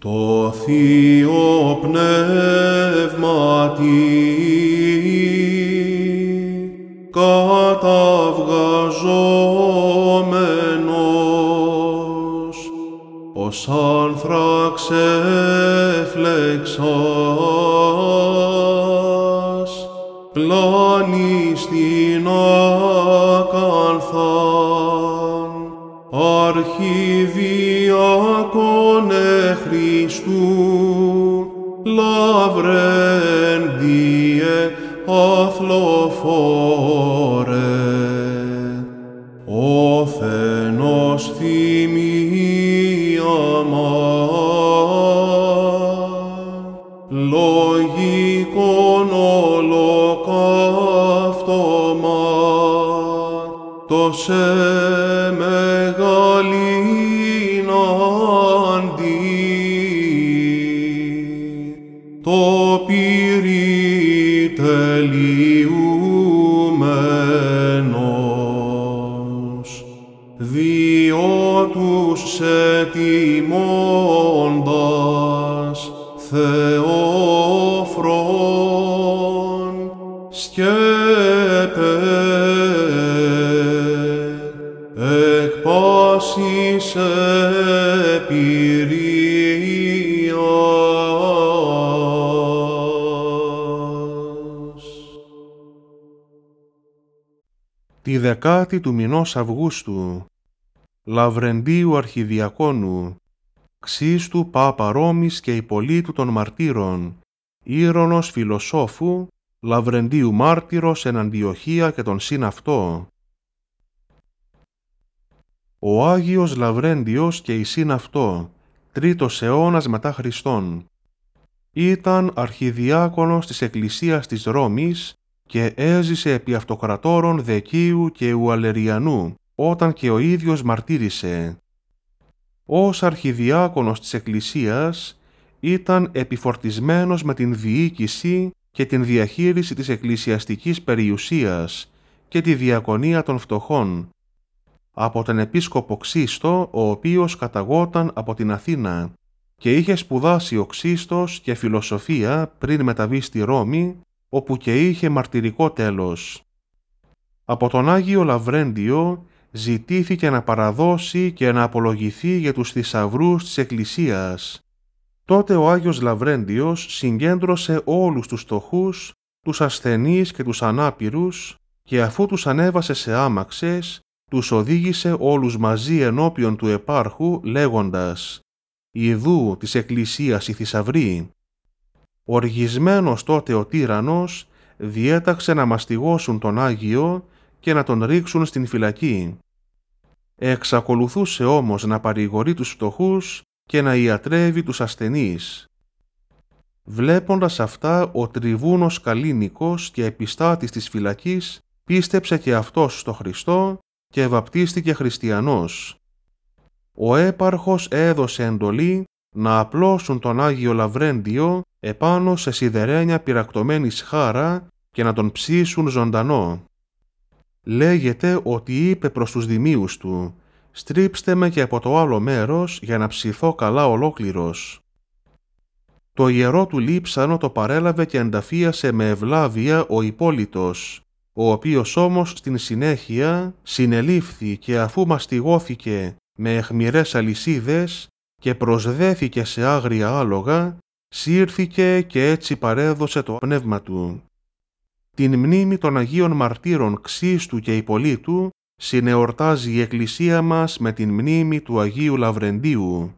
Το Θείο Πνεύμα καταβγαζόμενος ως άνθραξ ΞΕΦΛΕΞΑΣ πλάνη στην ακανθάν αυρέν διε αθλοφόρε. Ο θενός θυμία λογικόν ολοκαυτωμά το σε τελειούμενος, διό τους τιμώντας Θεόφρον σκέπε εκ πάσης τη δεκάτη του μηνός Αυγούστου, Λαυρεντίου Αρχιδιακόνου, Ξίστου Πάπα Ρώμης και Υπολίτου των Μαρτύρων, Ήρωνος Φιλοσόφου, Λαυρεντίου Μάρτυρος εν Αντιοχία και τον Συν Ο Άγιος Λαυρέντιος και η Συν αυτό, τρίτος αιώνας μετά Χριστόν, ήταν αρχιδιάκονος της Εκκλησίας της Ρώμης και έζησε επί αυτοκρατόρων Δεκίου και Ουαλεριανού, όταν και ο ίδιος μαρτύρησε. Ως αρχιδιάκονος της Εκκλησίας ήταν επιφορτισμένος με την διοίκηση και την διαχείριση της εκκλησιαστικής περιουσίας και τη διακονία των φτωχών, από τον επίσκοπο Ξύστο, ο οποίος καταγόταν από την Αθήνα και είχε σπουδάσει ο Ξύστος και φιλοσοφία πριν μεταβεί στη Ρώμη όπου και είχε μαρτυρικό τέλος. Από τον Άγιο Λαβρέντιο ζητήθηκε να παραδώσει και να απολογηθεί για τους θησαυρούς της Εκκλησίας. Τότε ο Άγιος Λαβρέντιος συγκέντρωσε όλους τους στοχούς, τους ασθενείς και τους ανάπηρους και αφού τους ανέβασε σε άμαξες, τους οδήγησε όλους μαζί ενώπιον του επάρχου λέγοντας «Ιδού της Εκκλησίας η θησαυρή, Οργισμένος τότε ο τύραννος διέταξε να μαστιγώσουν τον Άγιο και να τον ρίξουν στην φυλακή. Εξακολουθούσε όμως να παρηγορεί τους φτωχούς και να ιατρεύει τους ασθενείς. Βλέποντας αυτά, ο τριβούνος Καλίνικος και επιστάτης της φυλακής πίστεψε και αυτός στο Χριστό και βαπτίστηκε χριστιανός. Ο έπαρχος έδωσε εντολή να απλώσουν τον Άγιο Λαβρέντιο επάνω σε σιδερένια πυρακτωμένη σχάρα και να τον ψήσουν ζωντανό. Λέγεται ότι είπε προς τους δημίους του «Στρίψτε με και από το άλλο μέρος για να ψηθώ καλά ολόκληρος». Το ιερό του λείψανο το παρέλαβε και ενταφίασε με ευλάβεια ο Υπόλυτος, ο οποίος όμως στην συνέχεια συνελήφθη και αφού μαστιγώθηκε με αιχμηρές αλυσίδες και προσδέθηκε σε άγρια άλογα, σύρθηκε και έτσι παρέδωσε το πνεύμα του. Την μνήμη των Αγίων Μαρτύρων Ξίστου και Υπολίτου συνεορτάζει η Εκκλησία μας με την μνήμη του Αγίου Λαυρεντίου.